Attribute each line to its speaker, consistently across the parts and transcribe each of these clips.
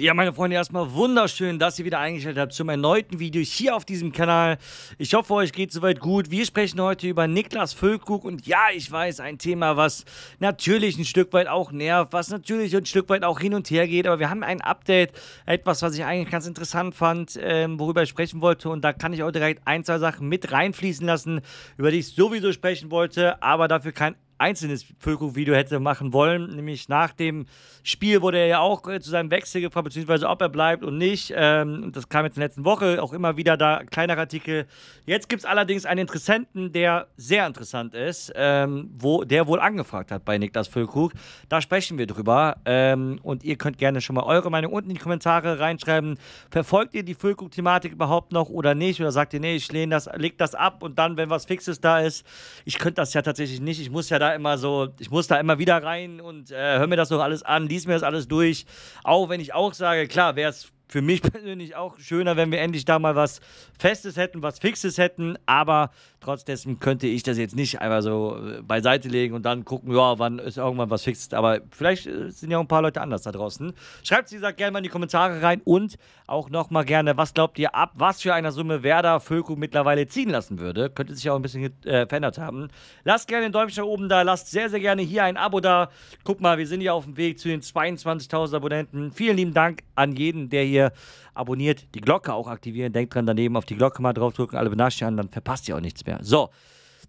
Speaker 1: Ja, meine Freunde, erstmal wunderschön, dass ihr wieder eingeschaltet habt zum erneuten Video hier auf diesem Kanal. Ich hoffe, euch geht soweit gut. Wir sprechen heute über Niklas Füllkrug und ja, ich weiß, ein Thema, was natürlich ein Stück weit auch nervt, was natürlich ein Stück weit auch hin und her geht, aber wir haben ein Update, etwas, was ich eigentlich ganz interessant fand, ähm, worüber ich sprechen wollte und da kann ich auch direkt ein, zwei Sachen mit reinfließen lassen, über die ich sowieso sprechen wollte, aber dafür kein einzelnes Füllkrug-Video hätte machen wollen. Nämlich nach dem Spiel wurde er ja auch äh, zu seinem Wechsel gefragt, beziehungsweise ob er bleibt und nicht. Ähm, das kam jetzt in der letzten Woche auch immer wieder da, kleiner Artikel. Jetzt gibt es allerdings einen Interessenten, der sehr interessant ist, ähm, wo der wohl angefragt hat bei Niklas Füllkrug. Da sprechen wir drüber. Ähm, und ihr könnt gerne schon mal eure Meinung unten in die Kommentare reinschreiben. Verfolgt ihr die Füllkrug-Thematik überhaupt noch oder nicht? Oder sagt ihr, nee, ich lehne das, leg das ab und dann, wenn was Fixes da ist, ich könnte das ja tatsächlich nicht. Ich muss ja da immer so, ich muss da immer wieder rein und äh, höre mir das doch alles an, lies mir das alles durch. Auch wenn ich auch sage, klar, wäre es für mich persönlich auch schöner, wenn wir endlich da mal was Festes hätten, was Fixes hätten. Aber trotzdem könnte ich das jetzt nicht einfach so äh, beiseite legen und dann gucken, ja, wann ist irgendwann was Fixes. Aber vielleicht äh, sind ja auch ein paar Leute anders da draußen. Schreibt es, wie gesagt, gerne mal in die Kommentare rein und auch nochmal gerne, was glaubt ihr ab, was für eine Summe Werder Föku mittlerweile ziehen lassen würde. Könnte sich auch ein bisschen äh, verändert haben. Lasst gerne den Däumchen oben da, lasst sehr, sehr gerne hier ein Abo da. Guck mal, wir sind hier auf dem Weg zu den 22.000 Abonnenten. Vielen lieben Dank an jeden, der hier ihr abonniert, die Glocke auch aktivieren. Denkt dran, daneben auf die Glocke mal draufdrücken, alle Benachrichtigungen an, dann verpasst ihr auch nichts mehr. So,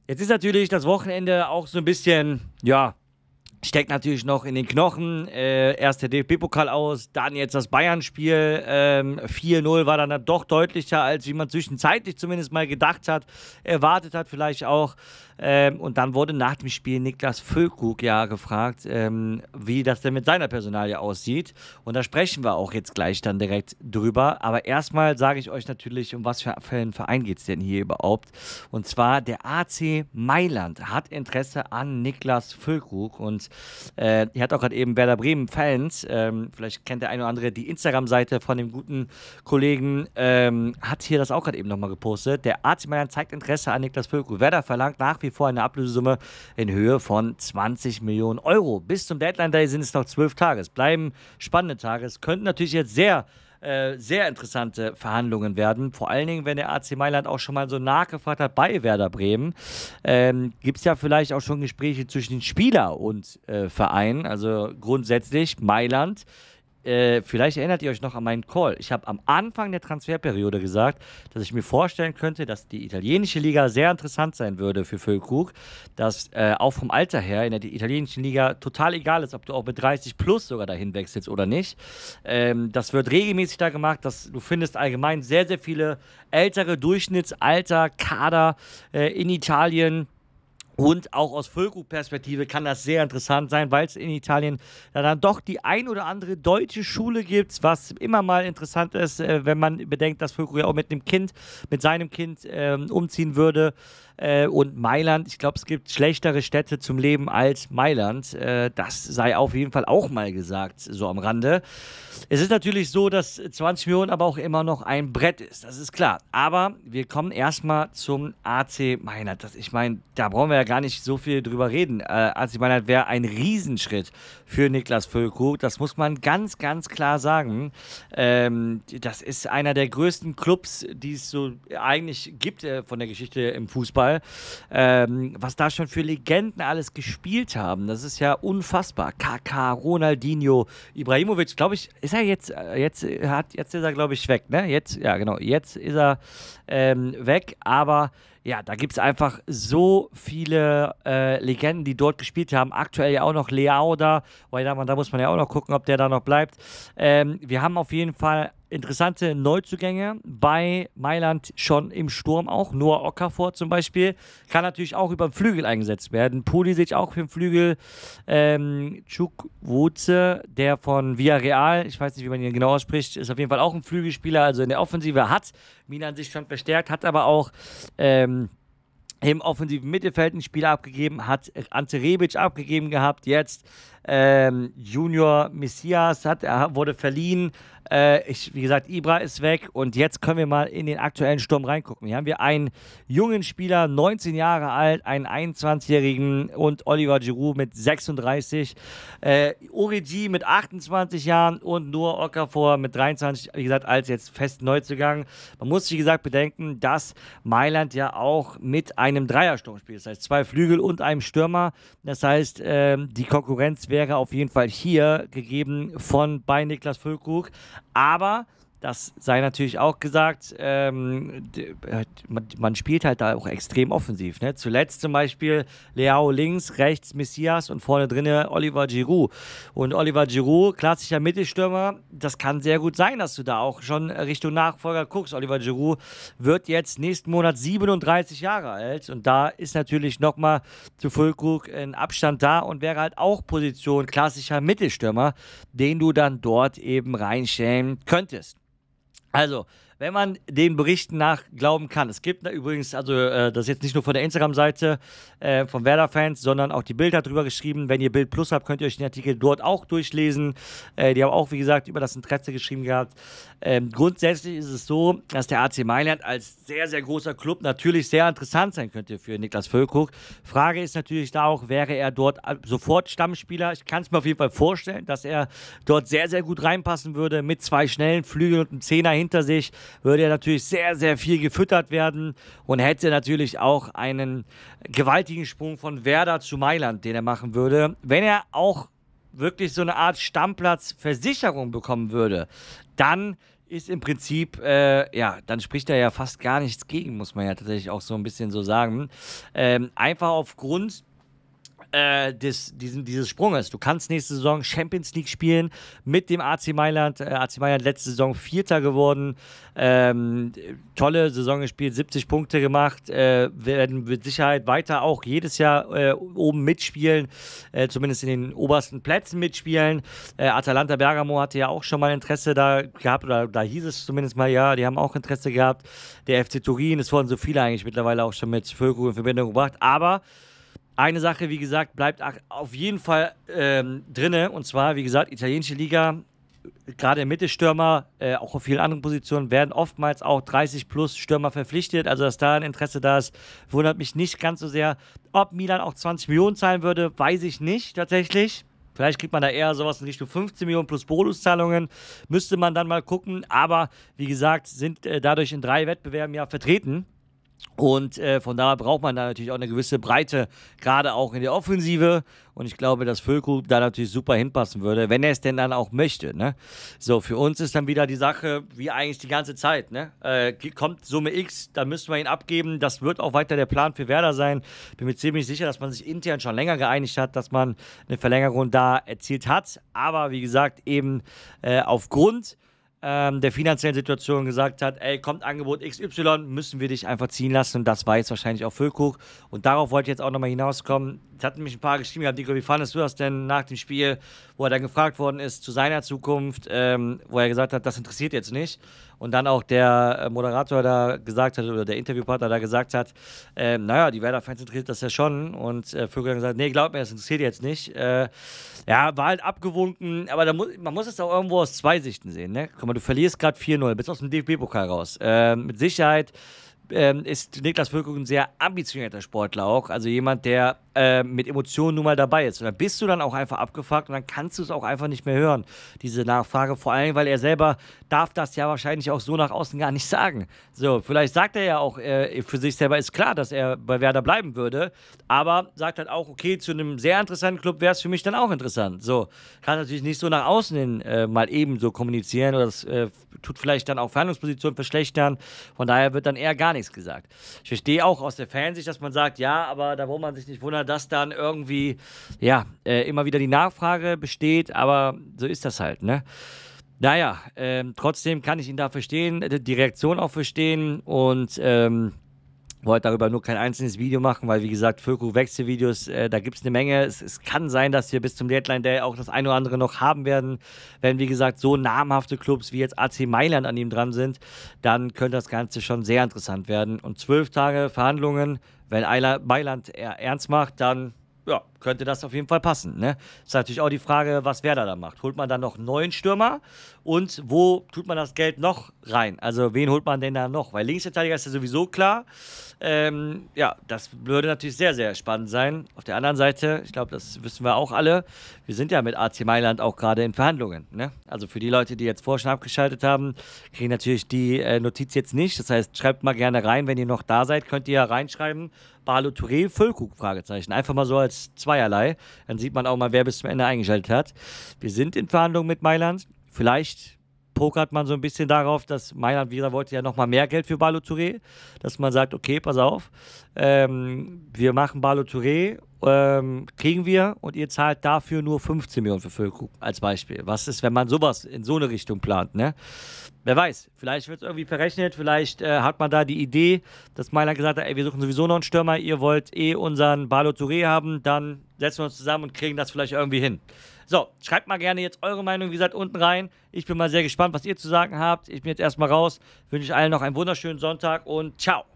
Speaker 1: jetzt ist natürlich das Wochenende auch so ein bisschen, ja, steckt natürlich noch in den Knochen. Äh, erst der DFB-Pokal aus, dann jetzt das Bayern-Spiel. Ähm, 4-0 war dann doch deutlicher, als wie man zwischenzeitlich zumindest mal gedacht hat, erwartet hat vielleicht auch. Ähm, und dann wurde nach dem Spiel Niklas Füllkrug ja gefragt, ähm, wie das denn mit seiner Personalie aussieht. Und da sprechen wir auch jetzt gleich dann direkt drüber. Aber erstmal sage ich euch natürlich, um was für einen Verein geht es denn hier überhaupt. Und zwar der AC Mailand hat Interesse an Niklas Füllkrug und äh, ihr habt auch gerade eben Werder Bremen-Fans. Ähm, vielleicht kennt der eine oder andere die Instagram-Seite von dem guten Kollegen. Ähm, hat hier das auch gerade eben nochmal gepostet. Der AC Mailand zeigt Interesse an Niklas Füllkrug. Werder verlangt nach wie vor eine Ablösesumme in Höhe von 20 Millionen Euro. Bis zum Deadline-Day sind es noch zwölf Tage. Es bleiben spannende Tage. Es könnten natürlich jetzt sehr äh, sehr interessante Verhandlungen werden. Vor allen Dingen, wenn der AC Mailand auch schon mal so nachgefragt hat bei Werder Bremen, ähm, gibt es ja vielleicht auch schon Gespräche zwischen Spieler und äh, Verein. Also grundsätzlich Mailand äh, vielleicht erinnert ihr euch noch an meinen Call. Ich habe am Anfang der Transferperiode gesagt, dass ich mir vorstellen könnte, dass die italienische Liga sehr interessant sein würde für Füllkrug, dass äh, auch vom Alter her in der italienischen Liga total egal ist, ob du auch mit 30 plus sogar dahin wechselst oder nicht. Ähm, das wird regelmäßig da gemacht, dass du findest allgemein sehr, sehr viele ältere Durchschnittsalter, Kader äh, in Italien und auch aus füllkrug kann das sehr interessant sein, weil es in Italien dann doch die ein oder andere deutsche Schule gibt, was immer mal interessant ist, äh, wenn man bedenkt, dass Füllkrug ja auch mit dem Kind, mit seinem Kind ähm, umziehen würde. Äh, und Mailand, ich glaube, es gibt schlechtere Städte zum Leben als Mailand. Äh, das sei auf jeden Fall auch mal gesagt, so am Rande. Es ist natürlich so, dass 20 Millionen aber auch immer noch ein Brett ist, das ist klar. Aber wir kommen erstmal zum AC Mailand. Das, ich meine, da brauchen wir ja gar nicht so viel drüber reden. Äh, AC Mailand wäre ein Riesenschritt für Niklas Füllkrug. Das muss man ganz, ganz klar sagen. Ähm, das ist einer der größten Clubs, die es so eigentlich gibt äh, von der Geschichte im Fußball. Fußball, ähm, was da schon für Legenden alles gespielt haben. Das ist ja unfassbar. KK, Ronaldinho, Ibrahimovic, glaube ich, ist er jetzt, äh, jetzt, äh, hat, jetzt ist er, glaube ich, weg, ne? Jetzt, ja, genau, jetzt ist er ähm, weg, aber ja, da gibt es einfach so viele äh, Legenden, die dort gespielt haben. Aktuell ja auch noch Leao da, weil da, da muss man ja auch noch gucken, ob der da noch bleibt. Ähm, wir haben auf jeden Fall interessante Neuzugänge bei Mailand schon im Sturm auch. Noah Okafor zum Beispiel kann natürlich auch über den Flügel eingesetzt werden. Puli Pulisic auch für den Flügel. Ähm, Chukwuze, der von Villarreal, ich weiß nicht, wie man ihn genau ausspricht, ist auf jeden Fall auch ein Flügelspieler, also in der Offensive hat Milan sich schon verstärkt, hat aber auch ähm, im offensiven Mittelfeld einen Spieler abgegeben, hat Ante Rebic abgegeben gehabt, jetzt ähm, Junior Messias hat, er wurde verliehen. Äh, ich, wie gesagt, Ibra ist weg und jetzt können wir mal in den aktuellen Sturm reingucken. Hier haben wir einen jungen Spieler, 19 Jahre alt, einen 21-jährigen und Oliver Giroud mit 36, äh, Origi mit 28 Jahren und nur Okafor mit 23, wie gesagt, als jetzt fest Neuzugang. Man muss, wie gesagt, bedenken, dass Mailand ja auch mit einem Dreiersturm spielt, das heißt zwei Flügel und einem Stürmer. Das heißt, äh, die Konkurrenz wäre auf jeden Fall hier gegeben von bei Niklas Füllkrug. Aber das sei natürlich auch gesagt, ähm, man spielt halt da auch extrem offensiv. Ne? Zuletzt zum Beispiel Leao links, rechts Messias und vorne drinne Oliver Giroud. Und Oliver Giroud, klassischer Mittelstürmer, das kann sehr gut sein, dass du da auch schon Richtung Nachfolger guckst. Oliver Giroud wird jetzt nächsten Monat 37 Jahre alt und da ist natürlich nochmal zu Füllkrug ein Abstand da und wäre halt auch Position klassischer Mittelstürmer, den du dann dort eben reinstellen könntest. Also, wenn man den Berichten nach glauben kann. Es gibt übrigens, also äh, das jetzt nicht nur von der Instagram-Seite äh, von Werder-Fans, sondern auch die Bild hat darüber geschrieben. Wenn ihr Bild Plus habt, könnt ihr euch den Artikel dort auch durchlesen. Äh, die haben auch, wie gesagt, über das Interesse geschrieben gehabt. Ähm, grundsätzlich ist es so, dass der AC Mailand als sehr, sehr großer Club natürlich sehr interessant sein könnte für Niklas Völkuck. Frage ist natürlich da auch, wäre er dort sofort Stammspieler? Ich kann es mir auf jeden Fall vorstellen, dass er dort sehr, sehr gut reinpassen würde mit zwei schnellen Flügeln und einem Zehner hinter sich würde er natürlich sehr, sehr viel gefüttert werden und hätte natürlich auch einen gewaltigen Sprung von Werder zu Mailand, den er machen würde, wenn er auch wirklich so eine Art Stammplatzversicherung bekommen würde, dann ist im Prinzip, äh, ja, dann spricht er ja fast gar nichts gegen, muss man ja tatsächlich auch so ein bisschen so sagen. Ähm, einfach aufgrund äh, des, diesen, dieses Sprunges. Du kannst nächste Saison Champions League spielen mit dem AC Mailand. Äh, AC Mailand letzte Saison Vierter geworden. Ähm, tolle Saison gespielt, 70 Punkte gemacht. Äh, werden mit Sicherheit weiter auch jedes Jahr äh, oben mitspielen, äh, zumindest in den obersten Plätzen mitspielen. Äh, Atalanta Bergamo hatte ja auch schon mal Interesse da gehabt, oder da hieß es zumindest mal, ja, die haben auch Interesse gehabt. Der FC Turin, es wurden so viele eigentlich mittlerweile auch schon mit Völko in Verbindung gebracht. Aber eine Sache, wie gesagt, bleibt auf jeden Fall ähm, drinne. Und zwar, wie gesagt, italienische Liga, gerade Mittelstürmer, äh, auch auf vielen anderen Positionen, werden oftmals auch 30 plus Stürmer verpflichtet. Also, dass da ein Interesse da ist, wundert mich nicht ganz so sehr. Ob Milan auch 20 Millionen zahlen würde, weiß ich nicht tatsächlich. Vielleicht kriegt man da eher sowas in Richtung 15 Millionen plus Bonuszahlungen. Müsste man dann mal gucken. Aber wie gesagt, sind äh, dadurch in drei Wettbewerben ja vertreten. Und äh, von daher braucht man da natürlich auch eine gewisse Breite, gerade auch in der Offensive. Und ich glaube, dass Füllkrug da natürlich super hinpassen würde, wenn er es denn dann auch möchte. Ne? So, für uns ist dann wieder die Sache, wie eigentlich die ganze Zeit. Ne? Äh, kommt Summe X, dann müssen wir ihn abgeben. Das wird auch weiter der Plan für Werder sein. Bin mir ziemlich sicher, dass man sich intern schon länger geeinigt hat, dass man eine Verlängerung da erzielt hat. Aber wie gesagt, eben äh, aufgrund ähm, der finanziellen Situation gesagt hat, ey, kommt Angebot XY, müssen wir dich einfach ziehen lassen und das war jetzt wahrscheinlich auch Füllkrug. Und darauf wollte ich jetzt auch nochmal hinauskommen. Es hatten mich ein paar geschrieben gehabt, Nico, wie fandest du das denn nach dem Spiel, wo er dann gefragt worden ist zu seiner Zukunft, ähm, wo er gesagt hat, das interessiert jetzt nicht. Und dann auch der äh, Moderator da gesagt hat, oder der Interviewpartner da gesagt hat, äh, naja, die Werder-Fans interessiert das ja schon. Und äh, Füllkrug hat gesagt, nee, glaub mir, das interessiert jetzt nicht. Äh, ja, war halt abgewunken, aber muss, man muss es auch irgendwo aus zwei Sichten sehen, ne? Guck mal, mal, du verlierst gerade 4-0, bist aus dem DFB-Pokal raus. Äh, mit Sicherheit ähm, ist Niklas Füllkrug ein sehr ambitionierter Sportler auch. Also jemand, der äh, mit Emotionen nun mal dabei ist. Und dann bist du dann auch einfach abgefuckt und dann kannst du es auch einfach nicht mehr hören, diese Nachfrage. Vor allem, weil er selber darf das ja wahrscheinlich auch so nach außen gar nicht sagen. So, vielleicht sagt er ja auch äh, für sich selber, ist klar, dass er bei Werder bleiben würde, aber sagt halt auch, okay, zu einem sehr interessanten Club wäre es für mich dann auch interessant. So, kann natürlich nicht so nach außen hin äh, mal eben so kommunizieren oder das äh, tut vielleicht dann auch Verhandlungspositionen verschlechtern. Von daher wird dann eher gar nichts nichts gesagt. Ich verstehe auch aus der Fansicht, dass man sagt, ja, aber da braucht man sich nicht wundern, dass dann irgendwie, ja, äh, immer wieder die Nachfrage besteht, aber so ist das halt, ne? Naja, ähm, trotzdem kann ich ihn da verstehen, die Reaktion auch verstehen und ähm, wollte darüber nur kein einzelnes Video machen, weil wie gesagt, Föko Wechselvideos, äh, da gibt es eine Menge. Es, es, kann sein, dass wir bis zum Deadline Day auch das eine oder andere noch haben werden. Wenn wie gesagt so namhafte Clubs wie jetzt AC Mailand an ihm dran sind, dann könnte das Ganze schon sehr interessant werden. Und zwölf Tage Verhandlungen, wenn Mailand ernst macht, dann ja, könnte das auf jeden Fall passen. Ne? Ist natürlich auch die Frage, was Werder da macht. Holt man dann noch einen neuen Stürmer und wo tut man das Geld noch rein? Also wen holt man denn da noch? Weil Linksverteidiger ist ja sowieso klar. Ähm, ja, das würde natürlich sehr, sehr spannend sein. Auf der anderen Seite, ich glaube, das wissen wir auch alle, wir sind ja mit AC Mailand auch gerade in Verhandlungen. Ne? Also für die Leute, die jetzt vorher schon abgeschaltet haben, kriegen natürlich die äh, Notiz jetzt nicht. Das heißt, schreibt mal gerne rein, wenn ihr noch da seid, könnt ihr ja reinschreiben. Balo Touré, Füllkrug, Fragezeichen. Einfach mal so als zwei zweierlei. Dann sieht man auch mal, wer bis zum Ende eingeschaltet hat. Wir sind in Verhandlungen mit Mailand. Vielleicht pokert man so ein bisschen darauf, dass Mailand, wieder wollte ja nochmal mehr Geld für Balo Touré, dass man sagt, okay, pass auf, ähm, wir machen Balo Touré, ähm, kriegen wir und ihr zahlt dafür nur 15 Millionen für Füllkrug als Beispiel. Was ist, wenn man sowas in so eine Richtung plant, ne? Wer weiß, vielleicht wird es irgendwie verrechnet, vielleicht äh, hat man da die Idee, dass Mailand gesagt hat, ey, wir suchen sowieso noch einen Stürmer, ihr wollt eh unseren Balo Touré haben, dann setzen wir uns zusammen und kriegen das vielleicht irgendwie hin. So, schreibt mal gerne jetzt eure Meinung, wie gesagt, unten rein. Ich bin mal sehr gespannt, was ihr zu sagen habt. Ich bin jetzt erstmal raus. Wünsche euch allen noch einen wunderschönen Sonntag und ciao.